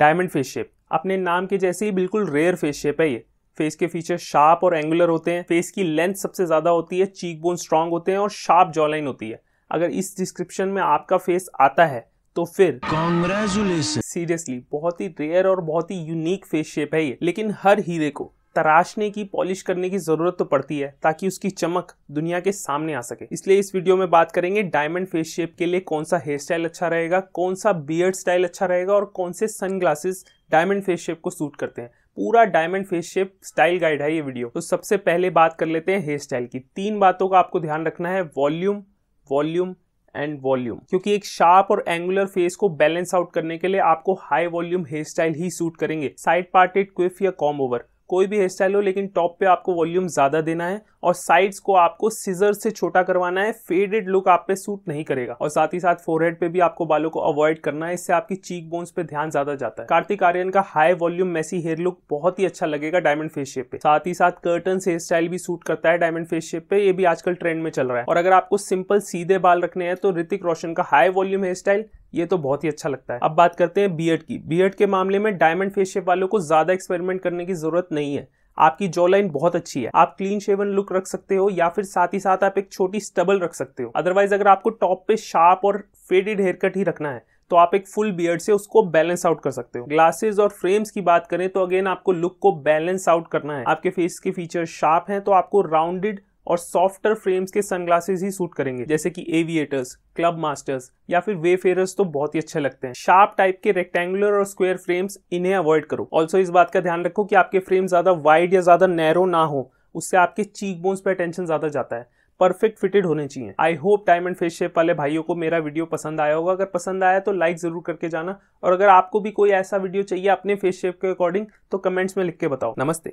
diamond face shape अपने नाम के जैसे ही बिल्कुल रेयर फेस शेप है ये फेस के फीचर शार्प और एंगुलर होते हैं फेस की लेंथ सबसे ज़्यादा होती है चीक बोन स्ट्रांग होते हैं और शार्प जॉलाइन होती है अगर इस डिस्क्रिप्शन में आपका फेस आता है तो फिर कॉन्ग्रेचुलेसन सीरियसली बहुत ही रेयर और बहुत ही यूनिक फेस शेप है ये लेकिन हर हीरे को तराशने की पॉलिश करने की ज़रूरत तो पड़ती है ताकि उसकी चमक दुनिया के सामने आ सके इसलिए इस वीडियो में बात करेंगे डायमंड फेस शेप के लिए कौन सा हेयर स्टाइल अच्छा रहेगा कौन सा बियर्ड स्टाइल अच्छा रहेगा और कौन से सनग्लासेस डायमंड फेस शेप को सूट करते हैं पूरा diamond face shape style guide है ये वीडियो तो सबसे पहले बात कर लेते हैं हेयर स्टाइल की तीन बातों का आपको ध्यान रखना है वॉल्यूम वॉल्यूम एंड वॉल्यूम क्योंकि एक शार्प और एंगुलर फेस को बैलेंस आउट करने के लिए आपको हाई वॉल्यूम हेयर स्टाइल ही सूट करेंगे साइड पार्टेड क्विफ या कॉम ओवर कोई भी हेयर स्टाइल हो लेकिन टॉप पे आपको वॉल्यूम ज़्यादा देना है और साइड्स को आपको सीजर से छोटा करवाना है फेडेड लुक आप पे सूट नहीं करेगा और साथ ही साथ फोरहेड पे भी आपको बालों को अवॉइड करना है इससे आपकी चीक बोन्स पे ध्यान ज़्यादा जाता है कार्तिक आर्यन का high volume messy hair look बहुत ही अच्छा लगेगा डायमंड फेस शेप पे साथ ही साथ कर्टन हेयर स्टाइल भी सूट करता है डायमंड फेस शेप पे ये भी आजकल ट्रेंड में चल रहा है और अगर आपको सिंपल सीधे बाल रखने हैं तो ऋतिक रोशन का हाई वॉल्यूम हेयर स्टाइल ये तो बहुत ही अच्छा लगता है अब बात करते हैं बीएड की बीएड के मामले में डायमंड फेस शेप वालों को ज़्यादा एक्सपेरिमेंट करने की ज़रूरत नहीं है आपकी जॉ लाइन बहुत अच्छी है आप क्लीन शेवन लुक रख सकते हो या फिर साथ ही साथ आप एक छोटी स्टबल रख सकते हो अदरवाइज अगर आपको टॉप पे शार्प और फेडेड हेयर कट ही रखना है तो आप एक फुल बियर्ड से उसको बैलेंस आउट कर सकते हो ग्लासेस और फ्रेम्स की बात करें तो अगेन आपको लुक को बैलेंस आउट करना है आपके फेस के फीचर शार्प हैं तो आपको राउंडेड और सॉफ्टर फ्रेम्स के सनग्लासेस ही सूट करेंगे जैसे कि एविएटर्स क्लब मास्टर्स या फिर वे फेरर्स तो बहुत ही अच्छे लगते हैं शार्प टाइप के रेक्टेंगुलर और स्क्वायर फ्रेम्स इन्हें अवॉइड करो ऑल्सो इस बात का ध्यान रखो कि आपके फ्रेम ज़्यादा वाइड या ज़्यादा नैरो ना हो उससे आपके चीक बोन्स पर टेंशन ज़्यादा जाता है परफेक्ट फिटेड होने चाहिए I hope diamond face shape वाले भाइयों को मेरा वीडियो पसंद आया होगा अगर पसंद आया तो लाइक ज़रूर करके जाना और अगर आपको भी कोई ऐसा वीडियो चाहिए अपने फेस शेप के अकॉर्डिंग तो कमेंट्स में लिख के बताओ नमस्ते